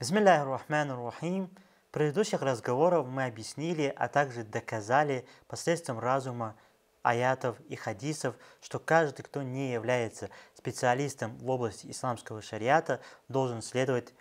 Бисмилляхи рахмани рахим. В предыдущих разговорах мы объяснили, а также доказали посредством разума аятов и хадисов, что каждый, кто не является специалистом в области исламского шариата, должен следовать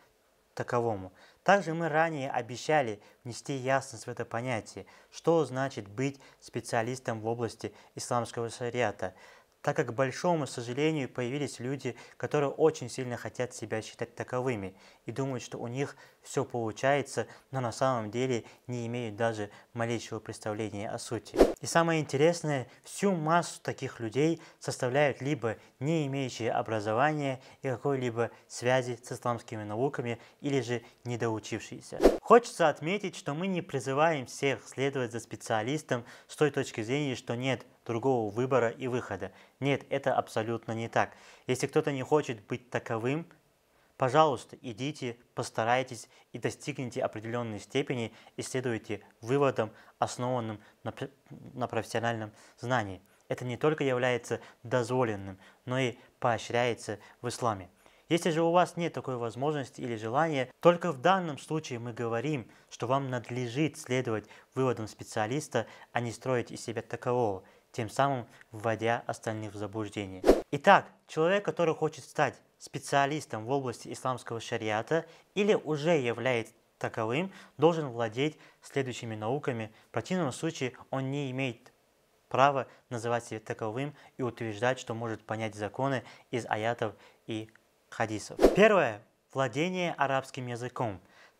таковому. Также мы ранее обещали внести ясность в это понятие, что значит быть специалистом в области исламского шариата – так как, к большому сожалению, появились люди, которые очень сильно хотят себя считать таковыми и думают, что у них все получается, но на самом деле не имеют даже малейшего представления о сути. И самое интересное, всю массу таких людей составляют либо не имеющие образования и какой-либо связи с исламскими науками, или же недоучившиеся. Хочется отметить, что мы не призываем всех следовать за специалистом с той точки зрения, что нет другого выбора и выхода. Нет, это абсолютно не так. Если кто-то не хочет быть таковым, пожалуйста, идите, постарайтесь и достигните определенной степени и следуйте выводам, основанным на, на профессиональном знании. Это не только является дозволенным, но и поощряется в исламе. Если же у вас нет такой возможности или желания, только в данном случае мы говорим, что вам надлежит следовать выводам специалиста, а не строить из себя такового – тем самым вводя остальных в заблуждение. Итак, человек, который хочет стать специалистом в области исламского шариата или уже является таковым, должен владеть следующими науками. В противном случае он не имеет права называть себя таковым и утверждать, что может понять законы из аятов и хадисов. Первое. Владение арабским языком.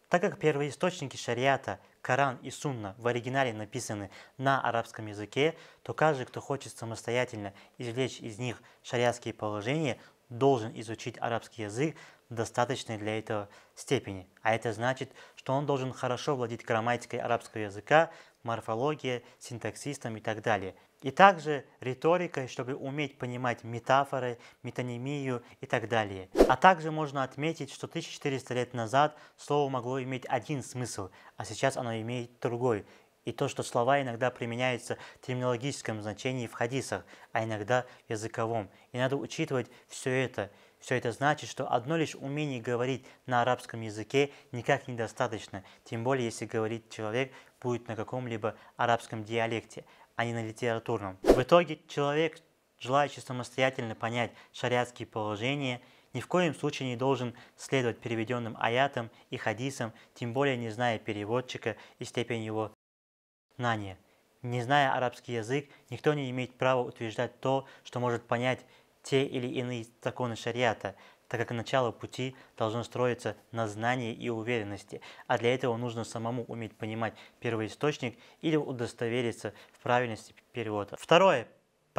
Так как первоисточники шариата Коран и Сунна в оригинале написаны на арабском языке, то каждый, кто хочет самостоятельно извлечь из них шариатские положения, должен изучить арабский язык в достаточной для этого степени. А это значит, что он должен хорошо владеть грамматикой арабского языка, морфология, синтаксистом и так далее. И также риторикой, чтобы уметь понимать метафоры, метонимию и так далее. А также можно отметить, что 1400 лет назад слово могло иметь один смысл, а сейчас оно имеет другой. И то, что слова иногда применяются в терминологическом значении в хадисах, а иногда в языковом. И надо учитывать все это. Все это значит, что одно лишь умение говорить на арабском языке никак недостаточно, тем более если говорит человек, будет на каком-либо арабском диалекте, а не на литературном. В итоге человек, желающий самостоятельно понять шариатские положения, ни в коем случае не должен следовать переведенным аятам и хадисам, тем более не зная переводчика и степень его знания. Не зная арабский язык, никто не имеет права утверждать то, что может понять те или иные законы шариата, так как начало пути должно строиться на знании и уверенности, а для этого нужно самому уметь понимать первоисточник или удостовериться в правильности перевода. Второе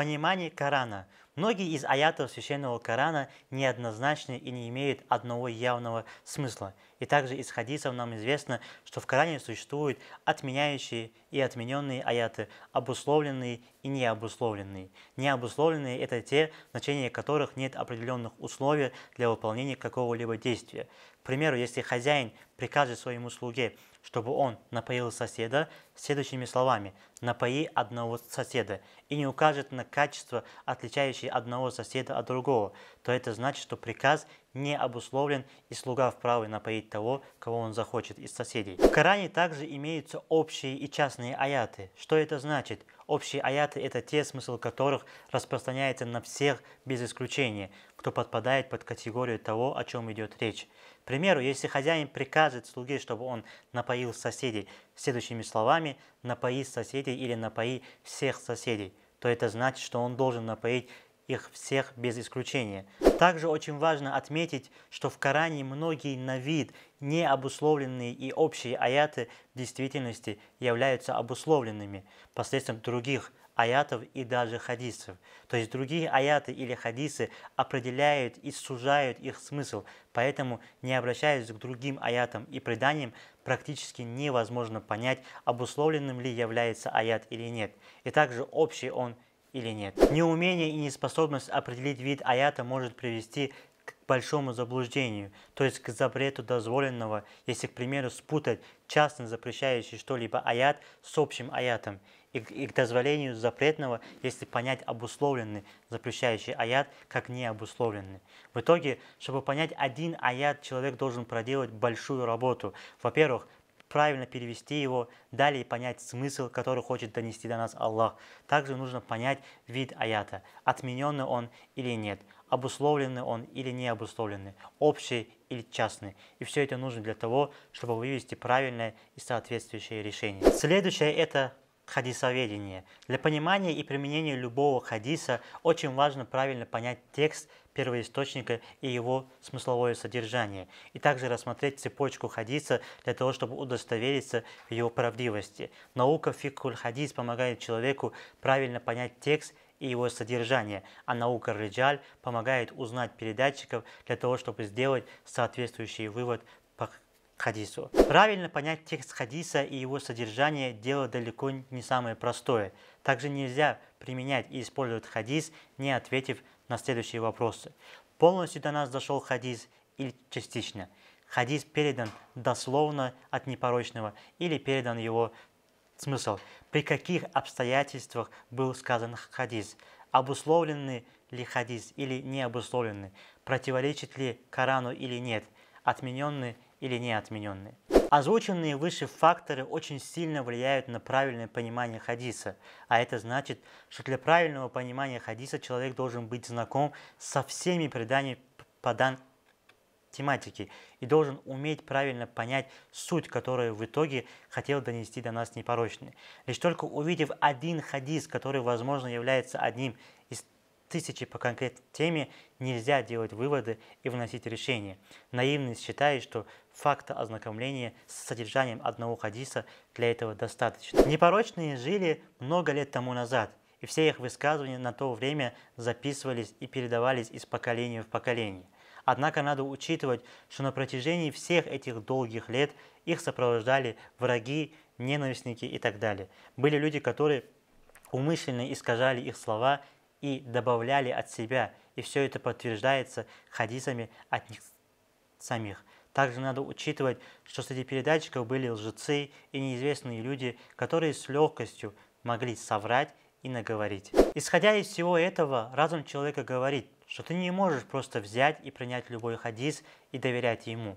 понимании Корана. Многие из аятов Священного Корана неоднозначны и не имеют одного явного смысла. И также из хадисов нам известно, что в Коране существуют отменяющие и отмененные аяты, обусловленные и необусловленные. Необусловленные – это те, значения которых нет определенных условий для выполнения какого-либо действия. К примеру, если хозяин прикажет своему слуге, чтобы он напоил соседа следующими словами «напои одного соседа» и не укажет на качество, отличающее одного соседа от другого, то это значит, что приказ не обусловлен и слуга вправе напоить того, кого он захочет из соседей. В Коране также имеются общие и частные аяты. Что это значит? Общие аяты – это те, смысл которых распространяется на всех без исключения – кто подпадает под категорию того, о чем идет речь. К примеру, если хозяин прикажет слуге, чтобы он напоил соседей следующими словами «напои соседей» или «напои всех соседей», то это значит, что он должен напоить их всех без исключения. Также очень важно отметить, что в Коране многие на вид необусловленные и общие аяты в действительности являются обусловленными посредством других аятов и даже хадисов. То есть другие аяты или хадисы определяют и сужают их смысл, поэтому не обращаясь к другим аятам и преданиям, практически невозможно понять, обусловленным ли является аят или нет, и также общий он или нет. Неумение и неспособность определить вид аята может привести к большому заблуждению, то есть к запрету дозволенного, если, к примеру, спутать частно запрещающий что-либо аят с общим аятом – и, и к дозволению запретного, если понять обусловленный запрещающий аят как необусловленный. В итоге, чтобы понять один аят, человек должен проделать большую работу. Во-первых, правильно перевести его, далее понять смысл, который хочет донести до нас Аллах. Также нужно понять вид аята, отмененный он или нет, обусловленный он или не обусловленный, общий или частный. И все это нужно для того, чтобы вывести правильное и соответствующее решение. Следующее – это хадисоведение. Для понимания и применения любого хадиса очень важно правильно понять текст первоисточника и его смысловое содержание, и также рассмотреть цепочку хадиса для того, чтобы удостовериться в его правдивости. Наука фикхуль хадис помогает человеку правильно понять текст и его содержание, а наука Риджаль помогает узнать передатчиков для того, чтобы сделать соответствующий вывод хадису. Правильно понять текст хадиса и его содержание – дело далеко не самое простое. Также нельзя применять и использовать хадис, не ответив на следующие вопросы. Полностью до нас дошел хадис или частично? Хадис передан дословно от непорочного или передан его смысл? При каких обстоятельствах был сказан хадис? Обусловленный ли хадис или не обусловленный? Противоречит ли Корану или нет? Отмененный или не отмененные. Озвученные выше факторы очень сильно влияют на правильное понимание хадиса, а это значит, что для правильного понимания хадиса человек должен быть знаком со всеми преданиями по данной тематике и должен уметь правильно понять суть, которую в итоге хотел донести до нас непорочный. Лишь только увидев один хадис, который, возможно, является одним из тысячи по конкретной теме, нельзя делать выводы и вносить решения. Наивность считает, что факта ознакомления с содержанием одного хадиса для этого достаточно. Непорочные жили много лет тому назад, и все их высказывания на то время записывались и передавались из поколения в поколение. Однако надо учитывать, что на протяжении всех этих долгих лет их сопровождали враги, ненавистники и так далее. Были люди, которые умышленно искажали их слова и добавляли от себя, и все это подтверждается хадисами от них самих. Также надо учитывать, что среди передатчиков были лжецы и неизвестные люди, которые с легкостью могли соврать и наговорить. Исходя из всего этого, разум человека говорит, что ты не можешь просто взять и принять любой хадис и доверять ему.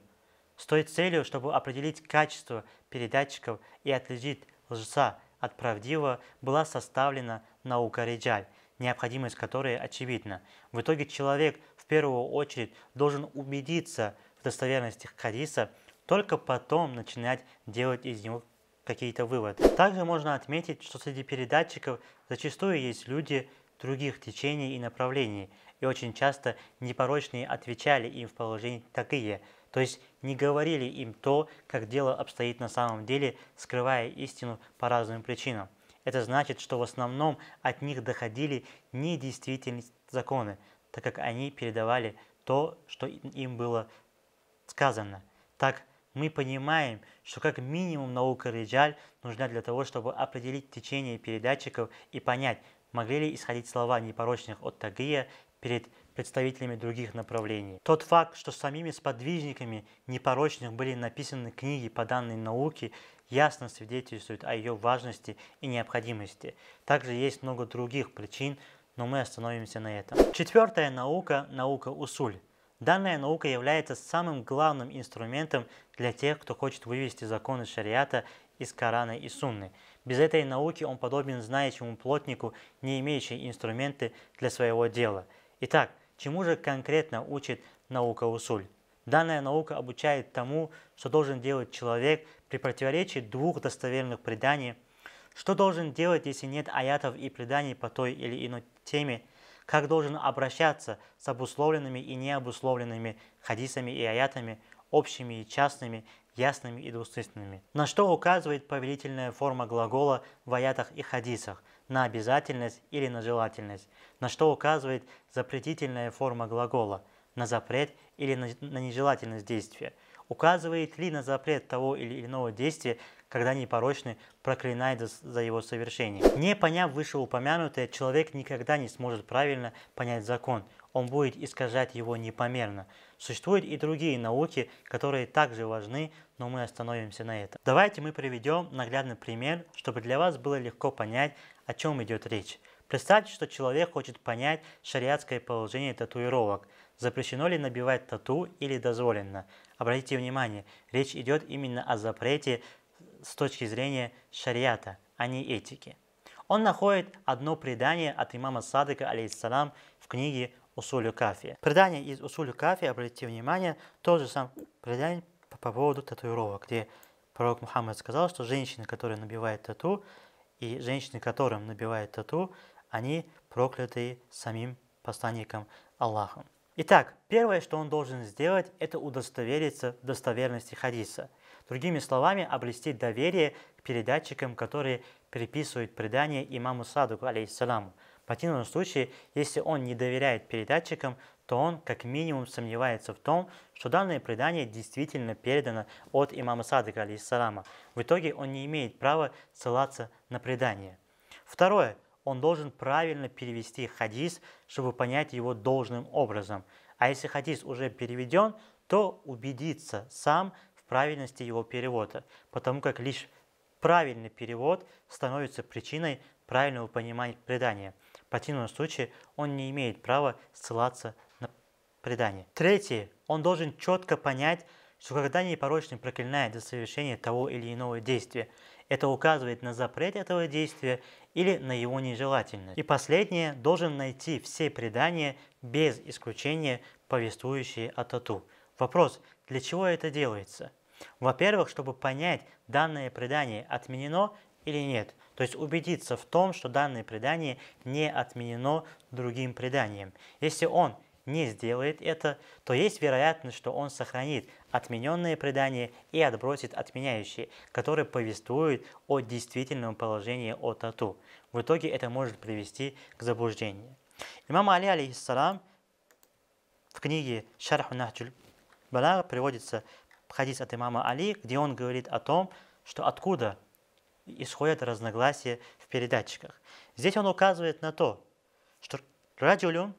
С той целью, чтобы определить качество передатчиков и отличить лжеца от правдивого, была составлена наука Риджаль, необходимость которой очевидна. В итоге человек в первую очередь должен убедиться, достоверности хадиса, только потом начинать делать из него какие-то выводы. Также можно отметить, что среди передатчиков зачастую есть люди других течений и направлений, и очень часто непорочные отвечали им в положении такие, то есть не говорили им то, как дело обстоит на самом деле, скрывая истину по разным причинам. Это значит, что в основном от них доходили недействительные законы, так как они передавали то, что им было сказано. Так мы понимаем, что как минимум наука Риджаль нужна для того, чтобы определить течение передатчиков и понять, могли ли исходить слова непорочных от Тагия перед представителями других направлений. Тот факт, что самими сподвижниками непорочных были написаны книги по данной науке, ясно свидетельствует о ее важности и необходимости. Также есть много других причин, но мы остановимся на этом. Четвертая наука – наука Усуль. Данная наука является самым главным инструментом для тех, кто хочет вывести законы шариата из Корана и Сунны. Без этой науки он подобен знающему плотнику, не имеющему инструменты для своего дела. Итак, чему же конкретно учит наука усуль? Данная наука обучает тому, что должен делать человек при противоречии двух достоверных преданий, что должен делать, если нет аятов и преданий по той или иной теме – как должен обращаться с обусловленными и необусловленными хадисами и аятами, общими и частными, ясными и двусмысленными. На что указывает повелительная форма глагола в аятах и хадисах – на обязательность или на желательность, на что указывает запретительная форма глагола – на запрет или на, нежелательность действия. Указывает ли на запрет того или иного действия когда непорочный проклинает за, за его совершение. Не поняв вышеупомянутое, человек никогда не сможет правильно понять закон. Он будет искажать его непомерно. Существуют и другие науки, которые также важны, но мы остановимся на этом. Давайте мы приведем наглядный пример, чтобы для вас было легко понять, о чем идет речь. Представьте, что человек хочет понять шариатское положение татуировок. Запрещено ли набивать тату или дозволено? Обратите внимание, речь идет именно о запрете с точки зрения шариата, а не этики. Он находит одно предание от имама Садыка, алейхиссалам, в книге Усулю Кафи. Предание из Усулю Кафи, обратите внимание, то же самое предание по, по поводу татуировок, где пророк Мухаммад сказал, что женщины, которые набивают тату, и женщины, которым набивают тату, они прокляты самим посланником Аллахом. Итак, первое, что он должен сделать, это удостовериться в достоверности хадиса. Другими словами, обрести доверие к передатчикам, которые переписывают предание имаму Садуку, алейхиссаламу. В противном случае, если он не доверяет передатчикам, то он как минимум сомневается в том, что данное предание действительно передано от имама Садыка, алейхиссалама. В итоге он не имеет права ссылаться на предание. Второе он должен правильно перевести хадис, чтобы понять его должным образом. А если хадис уже переведен, то убедиться сам в правильности его перевода, потому как лишь правильный перевод становится причиной правильного понимания предания. В противном случае он не имеет права ссылаться на предание. Третье. Он должен четко понять, что когда непорочный проклинает за совершение того или иного действия, это указывает на запрет этого действия или на его нежелательность. И последнее, должен найти все предания без исключения повествующие о тату. Вопрос, для чего это делается? Во-первых, чтобы понять, данное предание отменено или нет. То есть убедиться в том, что данное предание не отменено другим преданием. Если он не сделает это, то есть вероятность, что он сохранит отмененные предания и отбросит отменяющие, которые повествуют о действительном положении о тату. В итоге это может привести к заблуждению. Имам Али, алейхиссалам, в книге «Шарху Нахджуль Балага» приводится хадис от имама Али, где он говорит о том, что откуда исходят разногласия в передатчиках. Здесь он указывает на то, что «Раджулюн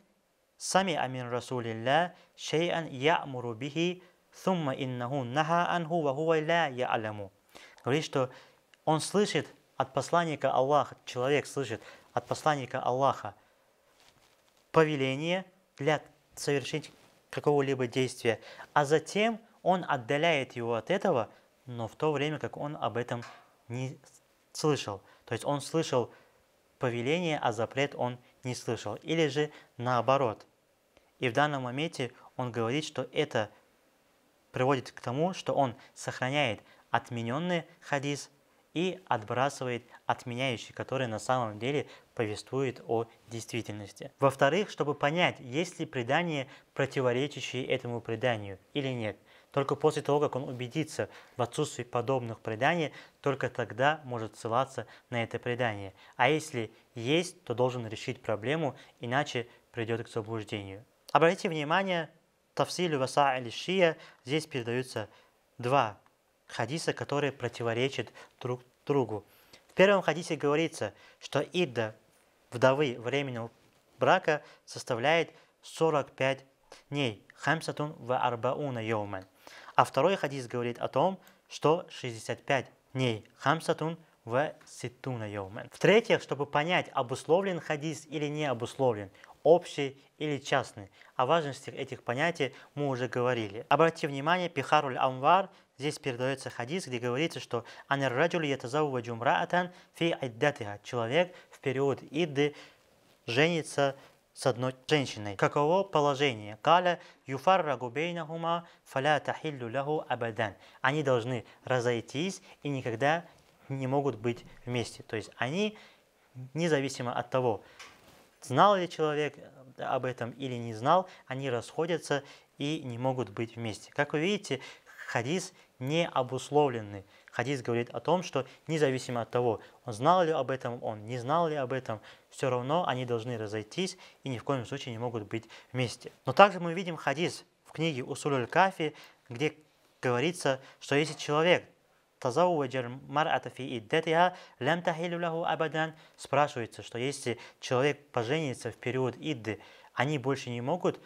сами амин расулилля шейан я'муру бихи «Сумма иннаху наха анху ва ля я аляму». Говорит, что он слышит от посланника Аллаха, человек слышит от посланника Аллаха повеление для совершить какого-либо действия, а затем он отдаляет его от этого, но в то время, как он об этом не слышал. То есть он слышал повеление, а запрет он не слышал. Или же наоборот. И в данном моменте он говорит, что это приводит к тому, что он сохраняет отмененный хадис и отбрасывает отменяющий, который на самом деле повествует о действительности. Во-вторых, чтобы понять, есть ли предание, противоречащее этому преданию или нет. Только после того, как он убедится в отсутствии подобных преданий, только тогда может ссылаться на это предание. А если есть, то должен решить проблему, иначе придет к заблуждению. Обратите внимание Тавсилю Васа или Шия, здесь передаются два хадиса, которые противоречат друг другу. В первом хадисе говорится, что идда вдовы временного брака составляет 45 дней. Хамсатун в арбауна йоумен. А второй хадис говорит о том, что 65 дней. Хамсатун в ситуна йоумен. В-третьих, чтобы понять, обусловлен хадис или не обусловлен, общий или частный. О важности этих понятий мы уже говорили. Обратите внимание, Пихаруль Амвар, здесь передается хадис, где говорится, что «Анирраджуль ятазавва джумраатан фи айддатиха» Человек в период иды женится с одной женщиной. Каково положение? Каля юфарра губейнахума фаля тахиллю лаху абадан. Они должны разойтись и никогда не могут быть вместе. То есть они, независимо от того, Знал ли человек э, об этом или не знал, они расходятся и не могут быть вместе. Как вы видите, хадис не обусловленный. Хадис говорит о том, что независимо от того, он знал ли об этом, он не знал ли об этом, все равно они должны разойтись и ни в коем случае не могут быть вместе. Но также мы видим хадис в книге Усулюль Кафи, где говорится, что если человек тазауджа мар'ата фи иддатиха лям тахилю лаху абадан, спрашивается, что если человек поженится в период идды, они больше не могут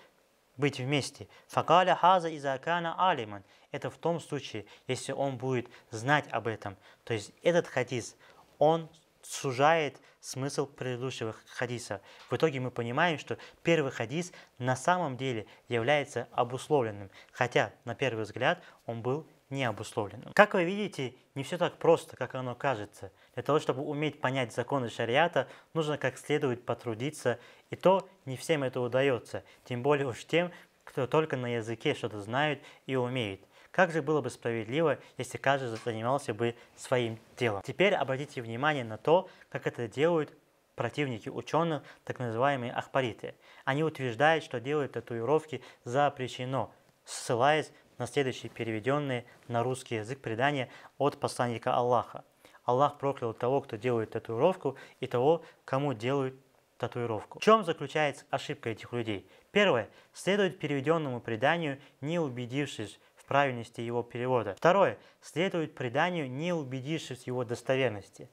быть вместе. Факаля хаза изакана алиман. Это в том случае, если он будет знать об этом. То есть этот хадис, он сужает смысл предыдущего хадиса. В итоге мы понимаем, что первый хадис на самом деле является обусловленным, хотя на первый взгляд он был не обусловлено. Как вы видите, не все так просто, как оно кажется. Для того, чтобы уметь понять законы шариата, нужно как следует потрудиться, и то не всем это удается, тем более уж тем, кто только на языке что-то знает и умеет. Как же было бы справедливо, если каждый занимался бы своим делом? Теперь обратите внимание на то, как это делают противники ученых, так называемые ахпариты. Они утверждают, что делают татуировки запрещено, ссылаясь на следующие переведенные на русский язык предания от посланника Аллаха. Аллах проклял того, кто делает татуировку, и того, кому делают татуировку. В чем заключается ошибка этих людей? Первое. Следует переведенному преданию, не убедившись в правильности его перевода. Второе. Следует преданию, не убедившись в его достоверности.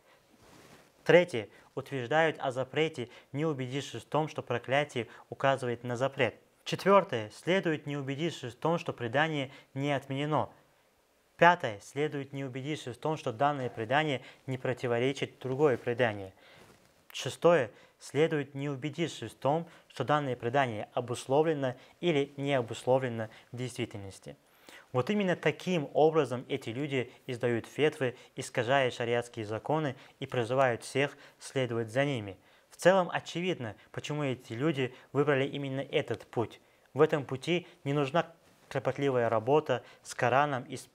Третье. Утверждают о запрете, не убедившись в том, что проклятие указывает на запрет. Четвертое. Следует не убедившись в том, что предание не отменено. Пятое. Следует не убедившись в том, что данное предание не противоречит другое предание. Шестое. Следует не убедившись в том, что данное предание обусловлено или не обусловлено в действительности. Вот именно таким образом эти люди издают фетвы, искажая шариатские законы и призывают всех следовать за ними – в целом очевидно, почему эти люди выбрали именно этот путь. В этом пути не нужна кропотливая работа с Кораном и с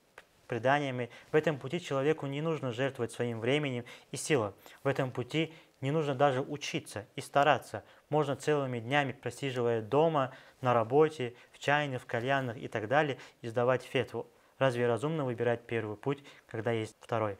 преданиями. В этом пути человеку не нужно жертвовать своим временем и силой. В этом пути не нужно даже учиться и стараться. Можно целыми днями, просиживая дома, на работе, в чайных, в кальянах и так далее, издавать фетву. Разве разумно выбирать первый путь, когда есть второй?